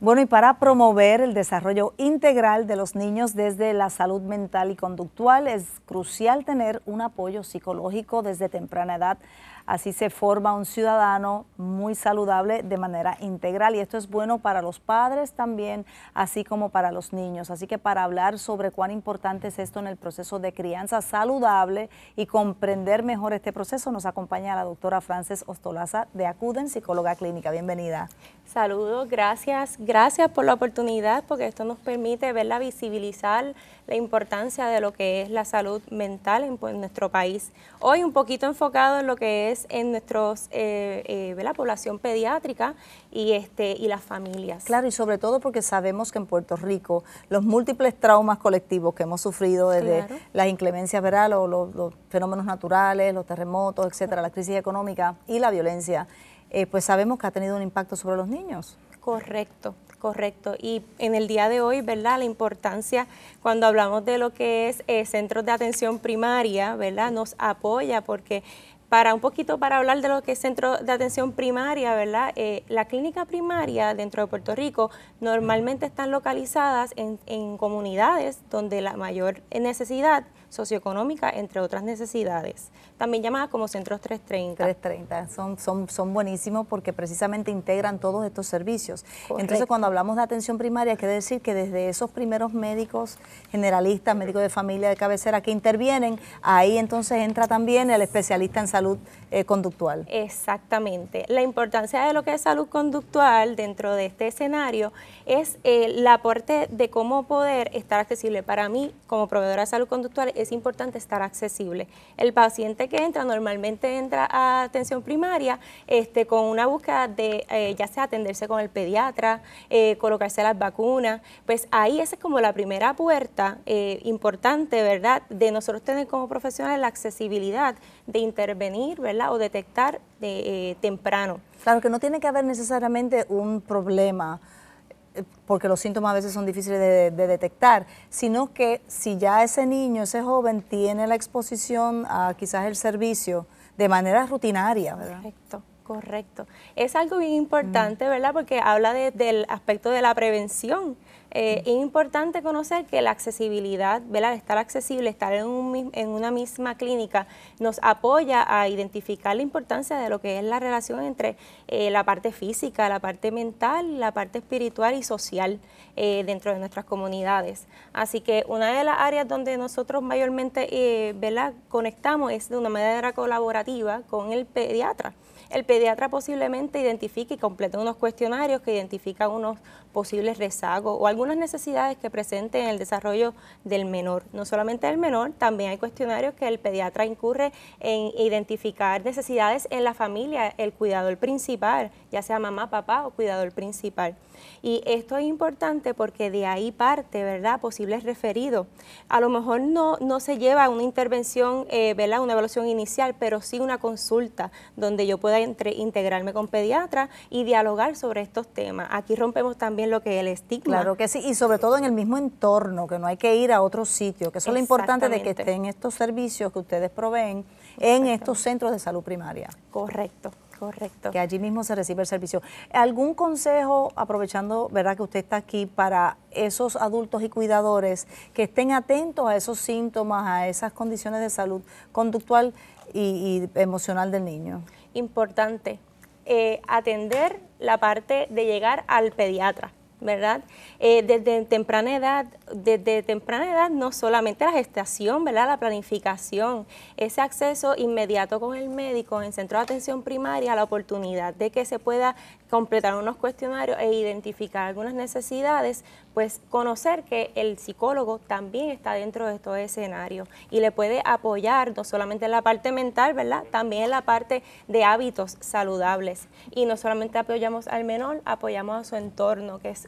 Bueno, y para promover el desarrollo integral de los niños desde la salud mental y conductual, es crucial tener un apoyo psicológico desde temprana edad Así se forma un ciudadano muy saludable de manera integral y esto es bueno para los padres también, así como para los niños. Así que para hablar sobre cuán importante es esto en el proceso de crianza saludable y comprender mejor este proceso, nos acompaña la doctora Frances Ostolaza de Acuden, psicóloga clínica. Bienvenida. Saludos, gracias, gracias por la oportunidad porque esto nos permite verla visibilizar la importancia de lo que es la salud mental en, en pues, nuestro país. Hoy un poquito enfocado en lo que es en nuestros la eh, eh, población pediátrica y este y las familias. Claro, y sobre todo porque sabemos que en Puerto Rico los múltiples traumas colectivos que hemos sufrido desde las inclemencias, ¿verdad? Los, fenómenos naturales, los terremotos, etcétera, la crisis económica y la violencia, eh, pues sabemos que ha tenido un impacto sobre los niños. Correcto, correcto. Y en el día de hoy, ¿verdad? La importancia cuando hablamos de lo que es centros de atención primaria, ¿verdad? Nos apoya porque para un poquito para hablar de lo que es centro de atención primaria, ¿verdad? Eh, la clínica primaria dentro de Puerto Rico normalmente están localizadas en, en comunidades donde la mayor necesidad socioeconómica, entre otras necesidades, también llamadas como Centros 330. 330, son, son, son buenísimos porque precisamente integran todos estos servicios. Entonces, cuando hablamos de atención primaria, quiere decir que desde esos primeros médicos generalistas, médicos de familia, de cabecera, que intervienen, ahí entonces entra también el especialista en salud eh, conductual. Exactamente. La importancia de lo que es salud conductual dentro de este escenario es el aporte de cómo poder estar accesible. Para mí, como proveedora de salud conductual, es importante estar accesible. El paciente que entra normalmente entra a atención primaria este, con una búsqueda de eh, ya sea atenderse con el pediatra, eh, colocarse las vacunas, pues ahí esa es como la primera puerta eh, importante, ¿verdad? De nosotros tener como profesionales la accesibilidad de intervenir, ¿verdad? O detectar de, temprano. Claro que no tiene que haber necesariamente un problema eh, porque los síntomas a veces son difíciles de, detectar, sino que si ya ese niño, ese joven tiene la exposición a quizás el servicio de manera rutinaria, Correcto. Correcto. Es algo bien importante, ¿verdad? Porque habla del aspecto de la prevención. Eh, es importante conocer que la accesibilidad, estar accesible, estar en, una misma clínica, nos apoya a identificar la importancia de lo que es la relación entre eh, la parte física, la parte mental, la parte espiritual y social eh, dentro de nuestras comunidades. Así que una de las áreas donde nosotros mayormente conectamos es de una manera colaborativa con el pediatra el pediatra posiblemente identifique y complete unos cuestionarios que identifican unos posibles rezagos o algunas necesidades que presenten en el desarrollo del menor. No solamente del menor, también hay cuestionarios que el pediatra incurre en identificar necesidades en la familia, el cuidador principal, ya sea mamá, papá o cuidador principal. Y esto es importante porque de ahí parte, ¿verdad?, posibles referidos. A lo mejor no, no se lleva una intervención, eh, ¿verdad?, una evaluación inicial, pero sí una consulta donde yo pueda entre, integrarme con pediatra y dialogar sobre estos temas. Aquí rompemos también lo que es el estigma. Claro que sí, y sobre todo en el mismo entorno, que no hay que ir a otro sitio, que eso es lo importante de que estén estos servicios que ustedes proveen en estos centros de salud primaria. Correcto. Correcto. Que allí mismo se recibe el servicio. ¿Algún consejo, aprovechando, verdad, que usted está aquí, para esos adultos y cuidadores que estén atentos a esos síntomas, a esas condiciones de salud conductual y, emocional del niño? Importante, eh, atender la parte de llegar al pediatra. ¿verdad? Eh, desde temprana edad, desde temprana edad no solamente la gestación, ¿verdad? La planificación, ese acceso inmediato con el médico en centro de atención primaria, la oportunidad de que se pueda completar unos cuestionarios e identificar algunas necesidades, pues conocer que el psicólogo también está dentro de estos escenarios y le puede apoyar no solamente en la parte mental, ¿verdad? También en la parte de hábitos saludables. Y no solamente apoyamos al menor, apoyamos a su entorno, que es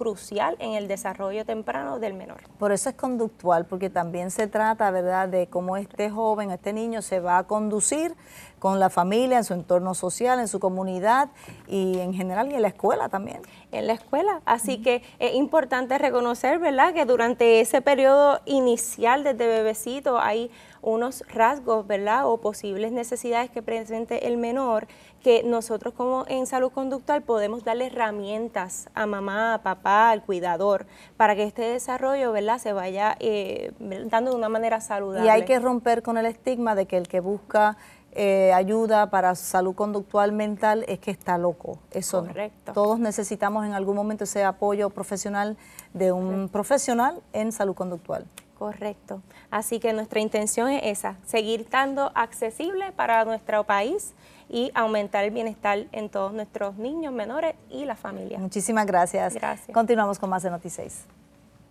crucial en el desarrollo temprano del menor. Por eso es conductual, porque también se trata, ¿verdad?, de cómo este joven, este niño se va a conducir con la familia, en su entorno social, en su comunidad y en general y en la escuela también. En la escuela, así que es importante reconocer, ¿verdad?, que durante ese periodo inicial desde bebecito hay unos rasgos, ¿verdad?, o posibles necesidades que presente el menor que nosotros como en salud conductual podemos darle herramientas a mamá, a papá, al cuidador, para que este desarrollo ¿verdad? se vaya eh, dando de una manera saludable. Y hay que romper con el estigma de que el que busca eh, ayuda para salud conductual mental es que está loco. Eso No. Todos necesitamos en algún momento ese apoyo profesional de un profesional en salud conductual. Correcto. Así que nuestra intención es esa, seguir estando accesible para nuestro país y aumentar el bienestar en todos nuestros niños, menores y la familia. Muchísimas gracias. Gracias. Continuamos con más de Noticias.